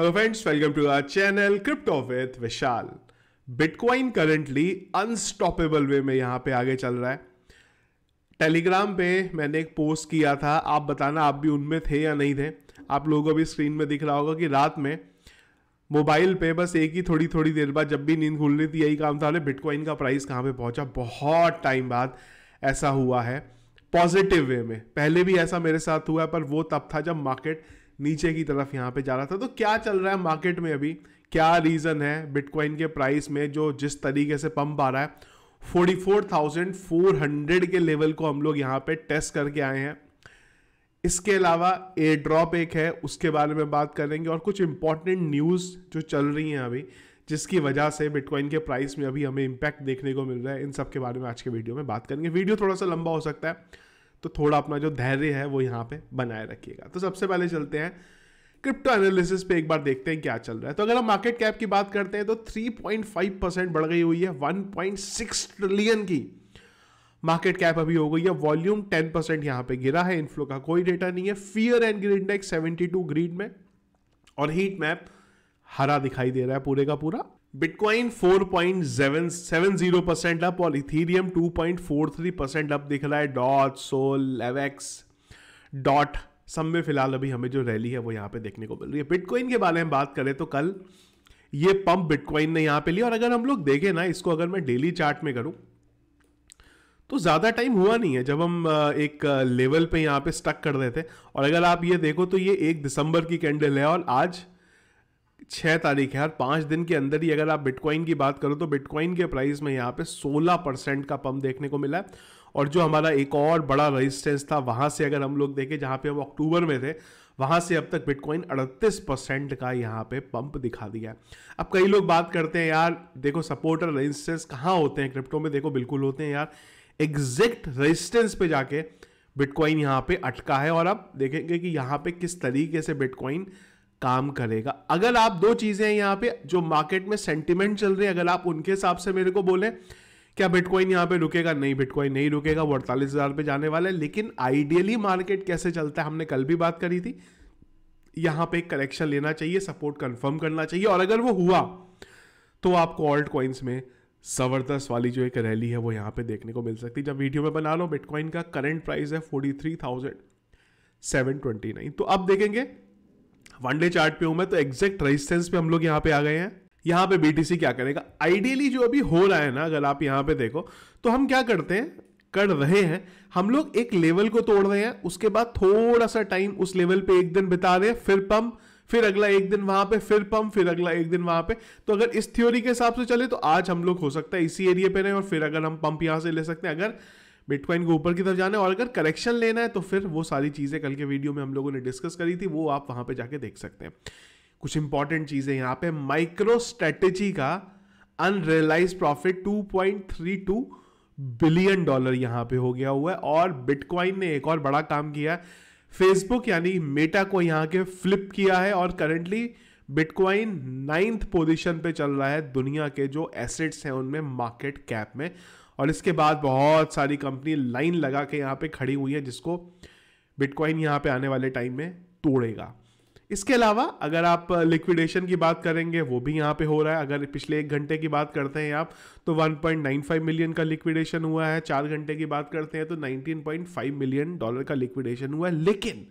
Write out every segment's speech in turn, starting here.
hello friends welcome to our channel crypto with Vishal bitcoin currently unstoppable way में यहाँ पे आगे चल रहा है टेलीग्राम पे मैंने एक पोस्ट किया था आप बताना आप भी उनमें थे या नहीं थे आप लोगों को भी स्क्रीन में दिख रहा होगा कि रात में मोबाइल पे बस एक ही थोड़ी थोड़ी देर बाद जब भी नींद खुल रही थी यही काम था अरे बिटकॉइन का प्राइस कहाँ पे पहुँचा बहुत टाइम बाद ऐसा हुआ है पॉजिटिव वे में पहले भी ऐसा मेरे साथ हुआ है पर वो तब था जब मार्केट नीचे की तरफ यहाँ पे जा रहा था तो क्या चल रहा है मार्केट में अभी क्या रीज़न है बिटकॉइन के प्राइस में जो जिस तरीके से पंप आ रहा है 44,400 के लेवल को हम लोग यहाँ पे टेस्ट करके आए हैं इसके अलावा ए ड्रॉप एक है उसके बारे में बात करेंगे और कुछ इंपॉर्टेंट न्यूज़ जो चल रही हैं अभी जिसकी वजह से बिटकॉइन के प्राइस में अभी हमें इम्पैक्ट देखने को मिल रहा है इन सब के बारे में आज के वीडियो में बात करेंगे वीडियो थोड़ा सा लंबा हो सकता है तो थोड़ा अपना जो धैर्य है वो यहाँ पे बनाए रखिएगा तो सबसे पहले चलते हैं क्रिप्टो एनालिसिस पे एक बार देखते हैं क्या चल रहा है तो अगर हम मार्केट कैप की बात करते हैं तो 3.5 परसेंट बढ़ गई हुई है 1.6 ट्रिलियन की मार्केट कैप अभी हो गई है वॉल्यूम 10 परसेंट यहाँ पे गिरा है इनफ्लो का कोई डेटा नहीं है fear and greed index seventy greed में और हीट मैप हरा दिखाई दे रहा है पूरे का पूरा बिटकॉइन 4.70 परसेंट अप और इथीरियम 2.43 परसेंट अप दिख रहा है डॉट सोल एवेक्स डॉट सब में फिलहाल अभी हमें जो रैली है वो यहाँ पे देखने को मिल रही है बिटकॉइन के बारे में बात करें तो कल ये पंप बिटकॉइन ने यहाँ पे लिया और अगर हम लोग देखें ना इसको अगर मैं डेली चार्ट में करूँ तो ज़्यादा टाइम हुआ नहीं है जब हम एक लेवल पे यहाँ पे स्टक कर रहे थे और अगर आप ये देखो तो ये एक दिसंबर की कैंडल है और आज छः तारीख है और पाँच दिन के अंदर ही अगर आप बिटकॉइन की बात करो तो बिटकॉइन के प्राइस में यहाँ पे सोलह परसेंट का पम्प देखने को मिला है और जो हमारा एक और बड़ा रजिस्टेंस था वहाँ से अगर हम लोग देखें जहाँ पे हम अक्टूबर में थे वहाँ से अब तक बिटकॉइन अड़तीस परसेंट का यहाँ पे पंप दिखा दिया है अब कई लोग बात करते हैं यार देखो सपोर्ट और रजिस्टेंस कहाँ होते हैं क्रिप्टो में देखो बिल्कुल होते हैं यार एग्जैक्ट रजिस्टेंस पे जाके बिटकॉइन यहाँ पे अटका है और आप देखेंगे कि यहाँ पे किस तरीके से बिटकॉइन काम करेगा अगर आप दो चीज़ें हैं यहां पे जो मार्केट में सेंटिमेंट चल रही है अगर आप उनके हिसाब से मेरे को बोले क्या बिटकॉइन यहां पे रुकेगा नहीं बिटकॉइन नहीं रुकेगा वो अड़तालीस हज़ार पे जाने वाला है लेकिन आइडियली मार्केट कैसे चलता है हमने कल भी बात करी थी यहां पे करेक्शन लेना चाहिए सपोर्ट कंफर्म करना चाहिए और अगर वो हुआ तो आपको ऑल्ट कॉइन्स में ज़बरदस्त वाली जो एक रैली है वो यहां पे देखने को मिल सकती है जब वीडियो में बना लो बिटकॉइन का करंट प्राइस है forty three thousand seven twenty nine तो अब देखेंगे वन डे चार्ट पे हूं मैं तो एग्जैक्ट रेजिस्टेंस पे हम लोग यहाँ पे आ गए हैं यहाँ पे बीटीसी क्या करेगा आइडियली जो अभी हो रहा है ना अगर आप यहाँ पे देखो तो हम क्या करते हैं कर रहे हैं हम लोग एक लेवल को तोड़ रहे हैं उसके बाद थोड़ा सा टाइम उस लेवल पे एक दिन बिता रहे हैं फिर पम्प फिर अगला एक दिन वहां पे फिर पम्प फिर अगला एक दिन वहां पे तो अगर इस थ्योरी के हिसाब से चले तो आज हम लोग हो सकता है इसी एरिया पे रहे और फिर अगर हम पंप यहां से ले सकते हैं अगर बिटकॉइन को ऊपर की तरफ जाना है और अगर करेक्शन लेना है तो फिर वो सारी चीज़ें कल के वीडियो में हम लोगों ने डिस्कस करी थी वो आप वहाँ पर जाके देख सकते हैं कुछ इंपॉर्टेंट चीज़ें यहाँ पे माइक्रो स्ट्रेटेजी का अनरियलाइज प्रॉफिट 2.32 बिलियन डॉलर यहाँ पे हो गया हुआ है और बिटकॉइन ने एक और बड़ा काम किया है फेसबुक यानी मेटा को यहाँ के फ्लिप किया है और करंटली बिटकॉइन नाइन्थ पोजीशन पे चल रहा है दुनिया के जो एसेट्स हैं उनमें मार्केट कैप में और इसके बाद बहुत सारी कंपनी लाइन लगा के यहाँ पे खड़ी हुई है जिसको बिटकॉइन यहाँ पे आने वाले टाइम में तोड़ेगा इसके अलावा अगर आप लिक्विडेशन की बात करेंगे वो भी यहाँ पे हो रहा है अगर पिछले एक घंटे की बात करते हैं आप तो 1.95 मिलियन का लिक्विडेशन हुआ है चार घंटे की बात करते हैं तो 19.5 मिलियन डॉलर का लिक्विडेशन हुआ है लेकिन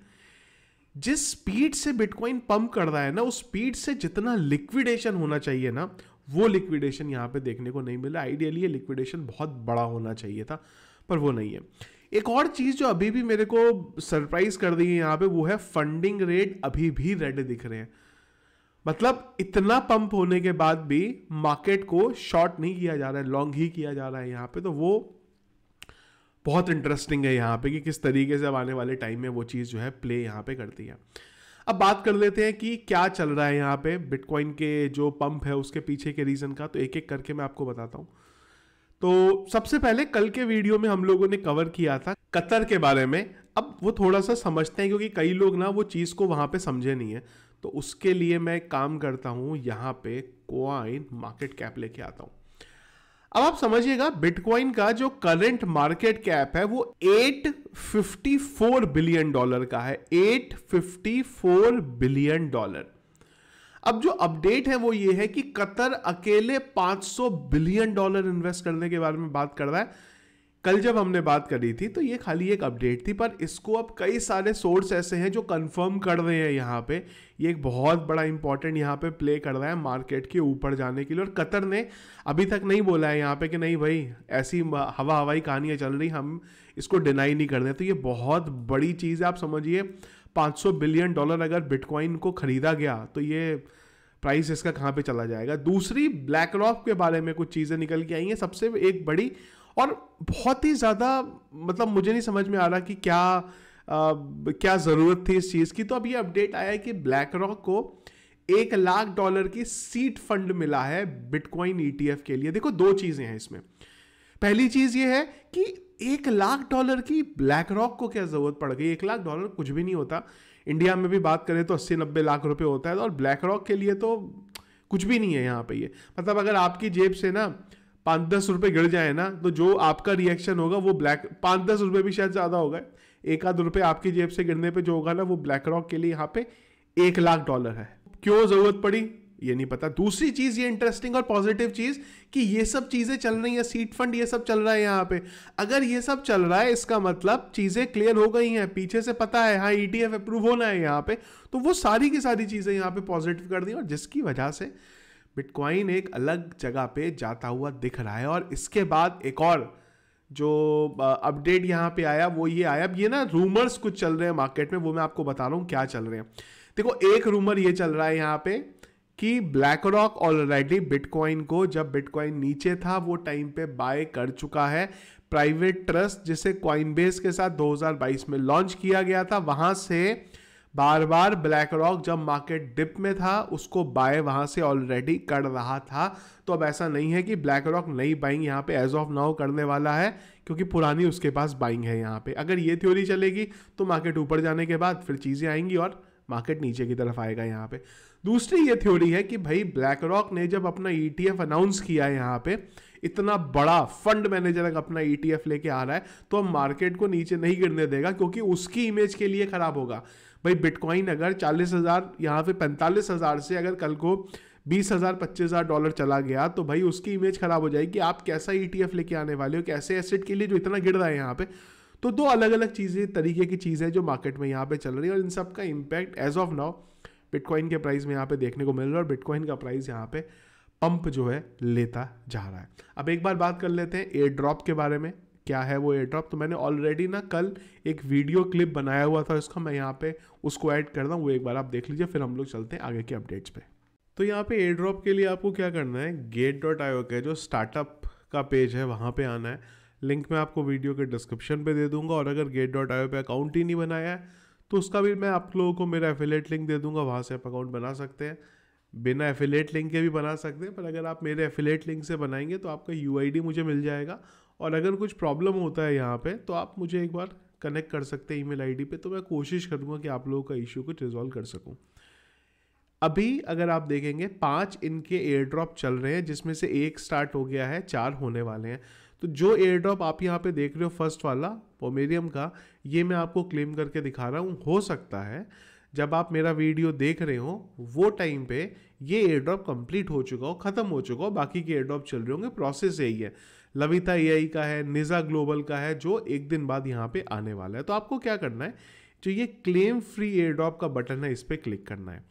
जिस स्पीड से बिटकॉइन पंप कर रहा है ना उस स्पीड से जितना लिक्विडेशन होना चाहिए ना वो लिक्विडेशन यहाँ पे देखने को नहीं मिला आइडियली ये लिक्विडेशन बहुत बड़ा होना चाहिए था पर वो नहीं है एक और चीज़ जो अभी भी मेरे को सरप्राइज कर दी है यहाँ पे वो है फंडिंग रेट अभी भी रेड दिख रहे हैं मतलब इतना पंप होने के बाद भी मार्केट को शॉर्ट नहीं किया जा रहा है लॉन्ग ही किया जा रहा है यहाँ पे तो वो बहुत इंटरेस्टिंग है यहाँ पे कि किस तरीके से अब आने वाले टाइम में वो चीज़ जो है प्ले यहाँ पे करती है अब बात कर लेते हैं कि क्या चल रहा है यहाँ पे बिटकॉइन के जो पंप है उसके पीछे के रीज़न का तो एक एक करके मैं आपको बताता हूँ तो सबसे पहले कल के वीडियो में हम लोगों ने कवर किया था कतर के बारे में अब वो थोड़ा सा समझते हैं क्योंकि कई लोग ना वो चीज़ को वहाँ पे समझे नहीं है तो उसके लिए मैं काम करता हूँ यहाँ पे कोआइन मार्केट कैप लेके आता हूँ अब आप समझिएगा बिटकॉइन का जो करंट मार्केट कैप है वो 854 बिलियन डॉलर का है 854 बिलियन डॉलर अब जो अपडेट है वो ये है कि कतर अकेले 500 बिलियन डॉलर इन्वेस्ट करने के बारे में बात कर रहा है कल जब हमने बात करी थी तो ये खाली एक अपडेट थी पर इसको अब कई सारे सोर्स ऐसे हैं जो कंफर्म कर रहे हैं यहाँ पे ये एक बहुत बड़ा इंपॉर्टेंट यहाँ पे प्ले कर रहा है मार्केट के ऊपर जाने के लिए और कतर ने अभी तक नहीं बोला है यहाँ पे कि नहीं भाई ऐसी हवा हवाई कहानियाँ चल रही हम इसको डिनाई नहीं कर रहे तो ये बहुत बड़ी चीज़ है आप समझिए 500 बिलियन डॉलर अगर बिटकॉइन को खरीदा गया तो ये प्राइस इसका कहाँ पे चला जाएगा दूसरी ब्लैक रॉक के बारे में कुछ चीज़ें निकल के आई हैं सबसे एक बड़ी और बहुत ही ज़्यादा मतलब मुझे नहीं समझ में आ रहा कि क्या आ, क्या ज़रूरत थी इस चीज़ की तो अब ये अपडेट आया है कि ब्लैक रॉक को एक लाख डॉलर की सीट फंड मिला है बिटकॉइन ई e के लिए देखो दो चीज़ें हैं इसमें पहली चीज़ ये है कि एक लाख डॉलर की ब्लैक रॉक को क्या ज़रूरत पड़ गई एक लाख डॉलर कुछ भी नहीं होता इंडिया में भी बात करें तो अस्सी नब्बे लाख रुपए होता है और ब्लैक रॉक के लिए तो कुछ भी नहीं है यहाँ पे ये मतलब अगर आपकी जेब से ना पाँच दस रुपये गिर जाए ना तो जो आपका रिएक्शन होगा वो ब्लैक पाँच दस रुपये भी शायद ज़्यादा होगा एक आध रुपये आपकी जेब से गिरने पे जो होगा ना वो ब्लैक रॉक के लिए यहाँ पे एक लाख डॉलर है क्यों ज़रूरत पड़ी ये नहीं पता दूसरी चीज़ ये इंटरेस्टिंग और पॉजिटिव चीज़ कि ये सब चीज़ें चल रही हैं सीट फंड ये सब चल रहा है यहाँ पे अगर ये सब चल रहा है इसका मतलब चीज़ें क्लियर हो गई हैं पीछे से पता है हाँ ईटीएफ e अप्रूव होना है यहाँ पे तो वो सारी की सारी चीज़ें यहाँ पे पॉजिटिव कर दी और जिसकी वजह से बिटकॉइन एक अलग जगह पे जाता हुआ दिख रहा है और इसके बाद एक और जो अपडेट यहाँ पे आया वो ये आया ये ना रूमर्स कुछ चल रहे हैं मार्केट में वो मैं आपको बता रहा हूँ क्या चल रहे हैं देखो एक रूमर ये चल रहा है यहाँ पे कि ब्लैक रॉक ऑलरेडी बिटकॉइन को जब बिटकॉइन नीचे था वो टाइम पे बाय कर चुका है प्राइवेट ट्रस्ट जिसे क्वाइन के साथ 2022 में लॉन्च किया गया था वहाँ से बार बार ब्लैक रॉक जब मार्केट डिप में था उसको बाय वहां से ऑलरेडी कर रहा था तो अब ऐसा नहीं है कि ब्लैक रॉक नई बाइंग यहाँ पे एज ऑफ नाउ करने वाला है क्योंकि पुरानी उसके पास बाइंग है यहाँ पे अगर ये थ्योरी चलेगी तो मार्केट ऊपर जाने के बाद फिर चीज़ें आएंगी और मार्केट नीचे की तरफ आएगा यहाँ पे दूसरी ये थ्योरी है कि भाई ब्लैक रॉक ने जब अपना ई e अनाउंस किया है यहाँ पे इतना बड़ा फंड मैनेजर अपना ई e लेके आ रहा है तो अब मार्केट को नीचे नहीं गिरने देगा क्योंकि उसकी इमेज के लिए खराब होगा भाई बिटकॉइन अगर चालीस हज़ार यहाँ पे पैंतालीस हज़ार से अगर कल को बीस हज़ार पच्चीस हज़ार डॉलर चला गया तो भाई उसकी इमेज ख़राब हो जाएगी आप कैसा ई e लेके आने वाले हो कैसे एसेट के लिए जो इतना गिर रहा है यहाँ पे तो दो अलग अलग चीज़ें तरीके की चीज़ें जो मार्केट में यहाँ पे चल रही है और इन सब का impact as of now bitcoin के प्राइस में यहाँ पे देखने को मिल रहा है और बिटकॉइन का प्राइस यहाँ पे पंप जो है लेता जा रहा है अब एक बार बात कर लेते हैं एयर ड्रॉप के बारे में क्या है वो एयर ड्रॉप तो मैंने ऑलरेडी ना कल एक वीडियो क्लिप बनाया हुआ था इसका मैं यहाँ पे उसको ऐड कर रहा वो एक बार आप देख लीजिए फिर हम लोग चलते हैं आगे के अपडेट्स पे तो यहाँ पे एयर ड्रॉप के लिए आपको क्या करना है गेट डॉट आयो के जो स्टार्टअप का पेज है वहाँ पर आना है लिंक मैं आपको वीडियो के डिस्क्रिप्शन पर दे दूंगा और अगर गेट डॉट आयो पे अकाउंट ही नहीं बनाया है तो उसका भी मैं आप लोगों को मेरा एफिलेट लिंक दे दूंगा वहाँ से आप अकाउंट बना सकते हैं बिना एफिलेट लिंक के भी बना सकते हैं पर अगर आप मेरे एफिलेट लिंक से बनाएंगे तो आपका यू मुझे मिल जाएगा और अगर कुछ प्रॉब्लम होता है यहाँ पे तो आप मुझे एक बार कनेक्ट कर सकते हैं ईमेल आईडी पे तो मैं कोशिश करूँगा कि आप लोगों का इश्यू को रिजॉल्व कर सकूँ अभी अगर आप देखेंगे पांच इनके एयर ड्रॉप चल रहे हैं जिसमें से एक स्टार्ट हो गया है चार होने वाले हैं तो जो एयर ड्रॉप आप यहाँ पे देख रहे हो फर्स्ट वाला पोमेरियम का ये मैं आपको क्लेम करके दिखा रहा हूँ हो सकता है जब आप मेरा वीडियो देख रहे हो वो टाइम पे ये एयर ड्रॉप कंप्लीट हो चुका हो ख़त्म हो चुका हो बाकी के एयर ड्रॉप चल रहे होंगे प्रोसेस यही है लविता ए का है निज़ा ग्लोबल का है जो एक दिन बाद यहाँ पे आने वाला है तो आपको क्या करना है जो ये क्लेम फ्री एयरड्रॉप का बटन है इस पर क्लिक करना है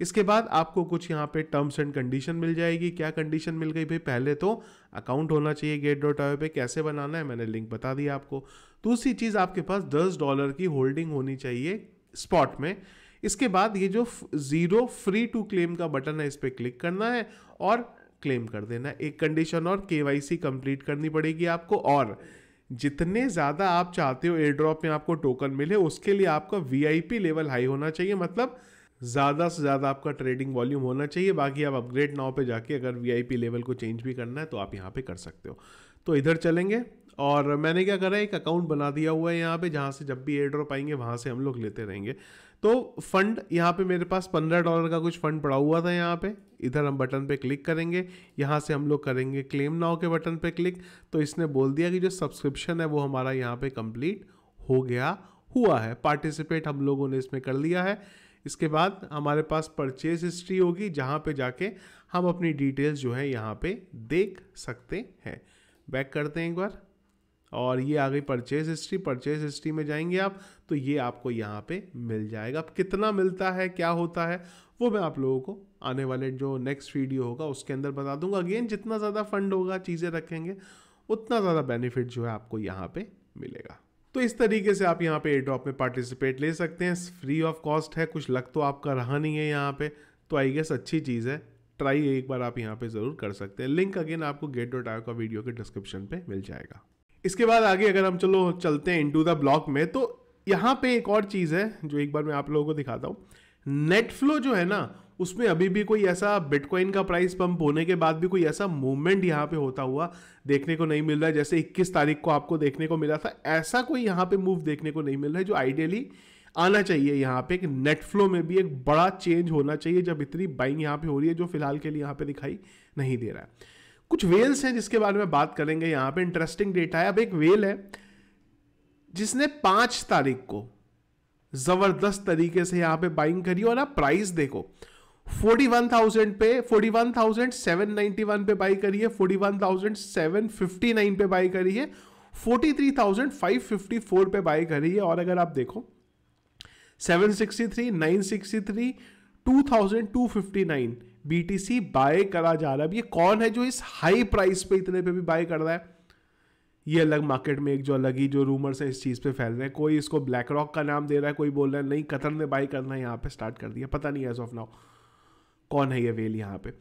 इसके बाद आपको कुछ यहाँ पे टर्म्स एंड कंडीशन मिल जाएगी क्या कंडीशन मिल गई भाई पहले तो अकाउंट होना चाहिए गेट डॉट आई पे कैसे बनाना है मैंने लिंक बता दिया आपको दूसरी चीज़ आपके पास दस डॉलर की होल्डिंग होनी चाहिए स्पॉट में इसके बाद ये जो ज़ीरो फ्री टू क्लेम का बटन है इस पर क्लिक करना है और क्लेम कर देना एक कंडीशन और के कंप्लीट करनी पड़ेगी आपको और जितने ज़्यादा आप चाहते हो एयर ड्रॉप में आपको टोकन मिले उसके लिए आपका वी लेवल हाई होना चाहिए मतलब ज़्यादा से ज़्यादा आपका ट्रेडिंग वॉल्यूम होना चाहिए बाकी आप अपग्रेड नाव पे जाके अगर वीआईपी लेवल को चेंज भी करना है तो आप यहाँ पे कर सकते हो तो इधर चलेंगे और मैंने क्या करा एक अकाउंट बना दिया हुआ है यहाँ पे जहाँ से जब भी एयर ड्रॉप आएंगे वहाँ से हम लोग लेते रहेंगे तो फंड यहाँ पे मेरे पास पंद्रह डॉलर का कुछ फंड पड़ा हुआ था यहाँ पे इधर हम बटन पे क्लिक करेंगे यहाँ से हम लोग करेंगे क्लेम नाउ के बटन पे क्लिक तो इसने बोल दिया कि जो सब्सक्रिप्शन है वो हमारा यहाँ पे कंप्लीट हो गया हुआ है पार्टिसिपेट हम लोगों ने इसमें कर लिया है इसके बाद हमारे पास परचेज हिस्ट्री होगी जहाँ पर जाके हम अपनी डिटेल्स जो है यहाँ पर देख सकते हैं बैक करते हैं एक बार और ये आ गई परचेज हिस्ट्री परचेज हिस्ट्री में जाएंगे आप तो ये आपको यहाँ पे मिल जाएगा अब कितना मिलता है क्या होता है वो मैं आप लोगों को आने वाले जो नेक्स्ट वीडियो होगा उसके अंदर बता दूंगा अगेन जितना ज़्यादा फंड होगा चीज़ें रखेंगे उतना ज़्यादा बेनिफिट जो है आपको यहाँ पर मिलेगा तो इस तरीके से आप यहाँ पे ड्रॉप में पार्टिसिपेट ले सकते हैं फ्री ऑफ कॉस्ट है कुछ लग तो आपका रहा नहीं है यहाँ पे तो आई गेस अच्छी चीज़ है ट्राई एक बार आप यहाँ पे ज़रूर कर सकते हैं लिंक अगेन आपको गेट डॉट आयो का वीडियो के डिस्क्रिप्शन पे मिल जाएगा इसके बाद आगे अगर हम चलो चलते हैं इनटू द ब्लॉक में तो यहाँ पे एक और चीज़ है जो एक बार मैं आप लोगों को दिखाता हूँ नेट फ्लो जो है ना उसमें अभी भी कोई ऐसा बिटकॉइन का प्राइस पंप होने के बाद भी कोई ऐसा मूवमेंट यहाँ पे होता हुआ देखने को नहीं मिल रहा है जैसे 21 तारीख को आपको देखने को मिला था ऐसा कोई यहाँ पे मूव देखने को नहीं मिल रहा है जो आइडियली आना चाहिए यहाँ पे एक नेट फ्लो में भी एक बड़ा चेंज होना चाहिए जब इतनी बाइंग यहाँ पे हो रही है जो फिलहाल के लिए यहाँ पे दिखाई नहीं दे रहा है कुछ वेल्स हैं जिसके बारे में बात करेंगे यहां पे इंटरेस्टिंग डेटा है अब एक वेल है जिसने पांच तारीख को ज़बरदस्त तरीके से यहां पे बाइंग करी और आप प्राइस देखो 41,000 पे 41,791 पे बाई करी है 41,759 पे बाई करी है 43,554 पे बाई करी है और अगर आप देखो 763, 963, 2,259 BTC बाय करा जा रहा है अब ये कौन है जो इस हाई प्राइस पे इतने पे भी बाय कर रहा है ये अलग मार्केट में एक जो अलग ही जो रूमर्स है इस चीज़ पे फैल रहे हैं कोई इसको ब्लैक रॉक का नाम दे रहा है कोई बोल रहा है नहीं कतर ने बाई करना यहाँ पे स्टार्ट कर दिया पता नहीं एज ऑफ नाउ कौन है ये वेल यहाँ पे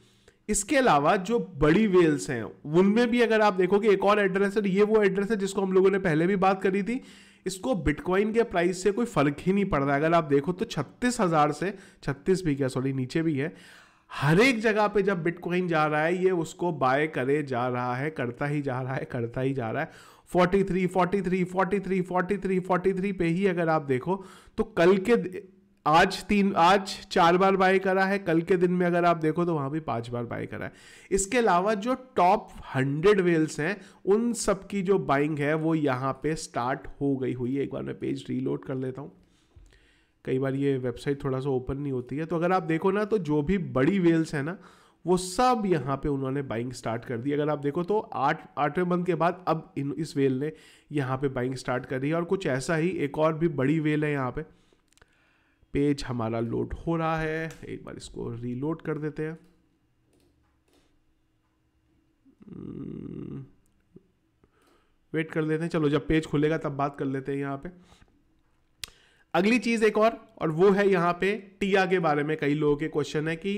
इसके अलावा जो बड़ी वेल्स हैं उनमें भी अगर आप देखोगे एक और एड्रेस है ये वो एड्रेस है जिसको हम लोगों ने पहले भी बात करी थी इसको बिटकॉइन के प्राइस से कोई फर्क ही नहीं पड़ रहा है अगर आप देखो तो छत्तीस हज़ार से छत्तीस भी क्या सॉरी नीचे भी है हर एक जगह पे जब बिटकॉइन जा रहा है ये उसको बाय करे जा रहा है करता ही जा रहा है करता ही जा रहा है 43 43 43 43 43 पे ही अगर आप देखो तो कल के आज तीन आज चार बार बाय करा है कल के दिन में अगर आप देखो तो वहां भी पांच बार बाय करा है इसके अलावा जो टॉप हंड्रेड वेल्स हैं उन सब की जो बाइंग है वो यहाँ पे स्टार्ट हो गई हुई है एक बार मैं पेज रीलोड कर लेता हूँ कई बार ये वेबसाइट थोड़ा सा ओपन नहीं होती है तो अगर आप देखो ना तो जो भी बड़ी वेल्स है ना वो सब यहाँ पे उन्होंने बाइंग स्टार्ट कर दी अगर आप देखो तो आठ आठवें मंथ के बाद अब इन इस वेल ने यहाँ पे बाइंग स्टार्ट कर दी है और कुछ ऐसा ही एक और भी बड़ी वेल है यहाँ पे पेज हमारा लोड हो रहा है एक बार इसको रीलोड कर देते हैं वेट hmm, कर लेते हैं चलो जब पेज खुलेगा तब बात कर लेते हैं यहाँ पे अगली चीज़ एक और और वो है यहाँ पे टिया के बारे में कई लोगों के क्वेश्चन है कि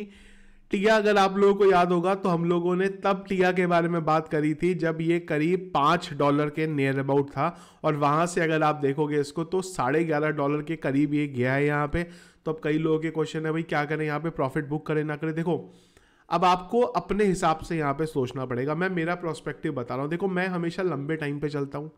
टिया अगर आप लोगों को याद होगा तो हम लोगों ने तब टिया के बारे में बात करी थी जब ये करीब पाँच डॉलर के नियर अबाउट था और वहाँ से अगर आप देखोगे इसको तो साढ़े ग्यारह डॉलर के करीब ये गया है यहाँ पे तो अब कई लोगों के क्वेश्चन है भाई क्या करें यहाँ पे प्रॉफिट बुक करें ना करें देखो अब आपको अपने हिसाब से यहाँ पे सोचना पड़ेगा मैं मेरा प्रोस्पेक्टिव बता रहा हूँ देखो मैं हमेशा लंबे टाइम पे चलता हूँ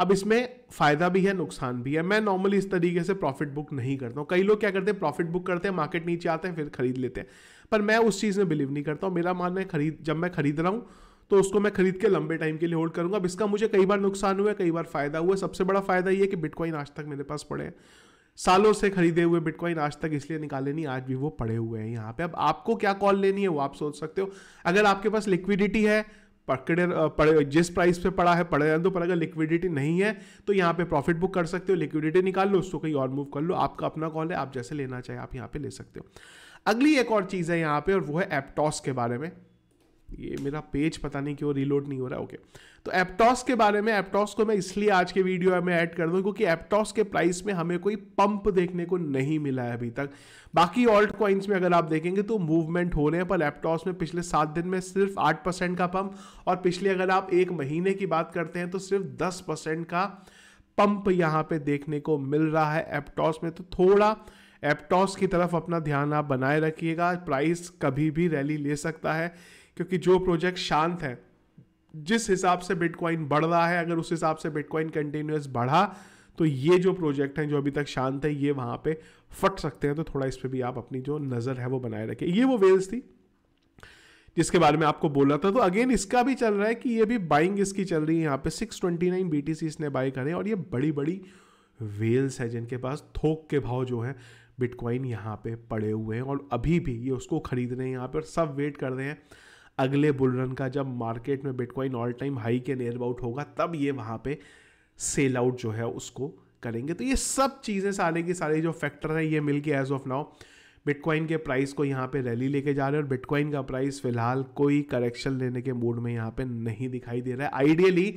अब इसमें फ़ायदा भी है नुकसान भी है मैं नॉर्मली इस तरीके से प्रॉफिट बुक नहीं करता हूँ कई लोग क्या करते हैं प्रॉफिट बुक करते हैं मार्केट नीचे आते हैं फिर खरीद लेते हैं पर मैं उस चीज़ में बिलीव नहीं करता हूँ मेरा मानना है खरीद जब मैं खरीद रहा हूँ तो उसको मैं खरीद के लंबे टाइम के लिए होल्ड करूँगा अब इसका मुझे कई बार नुकसान हुआ कई बार फ़ायदा हुआ सबसे बड़ा फ़ायदा ये कि बिटकॉइन आज तक मेरे पास पड़े हैं सालों से खरीदे हुए बिटकॉइन आज तक इसलिए निकाले नहीं आज भी वो पड़े हुए हैं यहाँ पे अब आपको क्या कॉल लेनी है वो आप सोच सकते हो अगर आपके पास लिक्विडिटी है पकड़े पड़े जिस प्राइस पे पड़ा है पड़े रहने दो पर अगर लिक्विडिटी नहीं है तो यहाँ पे प्रॉफिट बुक कर सकते हो लिक्विडिटी निकाल लो उसको कहीं और मूव कर लो आपका अपना कॉल है आप जैसे लेना चाहे आप यहाँ पे ले सकते हो अगली एक और चीज़ है यहाँ पे और वो है एप्टॉस के बारे में ये मेरा पेज पता नहीं क्यों रीलोड नहीं हो रहा ओके तो एप्टॉस के बारे में एप्टॉस को मैं इसलिए आज के वीडियो में ऐड कर दूं क्योंकि एप्टॉस के प्राइस में हमें कोई पंप देखने को नहीं मिला है अभी तक बाकी ऑल्ट कॉइन्स में अगर आप देखेंगे तो मूवमेंट हो रहे हैं पर एप्टॉस में पिछले सात दिन में सिर्फ आठ परसेंट का पंप और पिछले अगर आप एक महीने की बात करते हैं तो सिर्फ दस परसेंट का पंप यहाँ पे देखने को मिल रहा है एप्टॉस में तो थोड़ा एप्टॉस की तरफ अपना ध्यान आप बनाए रखिएगा प्राइस कभी भी रैली ले सकता है क्योंकि जो प्रोजेक्ट शांत है जिस हिसाब से बिटकॉइन बढ़ रहा है अगर उस हिसाब से बिटकॉइन कंटिन्यूस बढ़ा तो ये जो प्रोजेक्ट हैं जो अभी तक शांत है ये वहां पे फट सकते हैं तो थोड़ा इस पर भी आप अपनी जो नज़र है वो बनाए रखें ये वो वेल्स थी जिसके बारे में आपको बोला था तो अगेन इसका भी चल रहा है कि ये भी बाइंग इसकी चल रही है यहाँ पे 629 ट्वेंटी इसने बाई करें और ये बड़ी बड़ी वेल्स है जिनके पास थोक के भाव जो है बिटकॉइन यहाँ पे पड़े हुए हैं और अभी भी ये उसको खरीद रहे हैं यहाँ पर सब वेट कर रहे हैं अगले बुलरन का जब मार्केट में बिटकॉइन ऑल टाइम हाई के नियर अबाउट होगा तब ये वहाँ पे सेल आउट जो है उसको करेंगे तो ये सब चीज़ें सारे की सारे जो फैक्टर हैं ये मिल के एज ऑफ नाउ बिटकॉइन के प्राइस को यहाँ पे रैली लेके जा रहे हैं और बिटकॉइन का प्राइस फिलहाल कोई करेक्शन लेने के मूड में यहाँ पे नहीं दिखाई दे रहा है आइडियली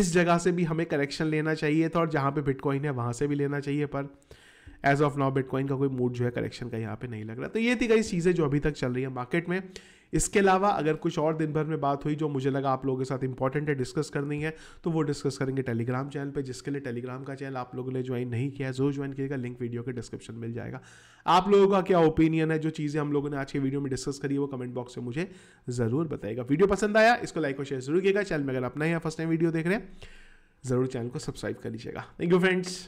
इस जगह से भी हमें करेक्शन लेना चाहिए था और जहाँ पे बिटकॉइन है वहाँ से भी लेना चाहिए पर एज ऑफ नाउ बिटकॉइन का कोई मूड जो है करेक्शन का यहाँ पे नहीं लग रहा तो ये थी कई चीज़ें जो अभी तक चल रही है मार्केट में इसके अलावा अगर कुछ और दिन भर में बात हुई जो मुझे लगा आप लोगों के साथ इंपॉर्टेंट है डिस्कस करनी है तो वो डिस्कस करेंगे टेलीग्राम चैनल पे जिसके लिए टेलीग्राम का चैनल आप लोगों ने ज्वाइन नहीं किया है जो ज्वाइन किएगा लिंक वीडियो के डिस्क्रिप्शन मिल जाएगा आप लोगों का क्या ओपिनियन है जो चीज़ें हम लोगों ने आज के वीडियो में डिस्कस करी वो कमेंट बॉक्स में मुझे ज़रूर बताएगा वीडियो पसंद आया इसको लाइक और शेयर जरूर किएगा चैनल में अगर अपना ही फर्स्ट टाइम वीडियो देख रहे हैं ज़रूर चैनल को सब्सक्राइब कर लीजिएगा थैंक यू फ्रेंड्स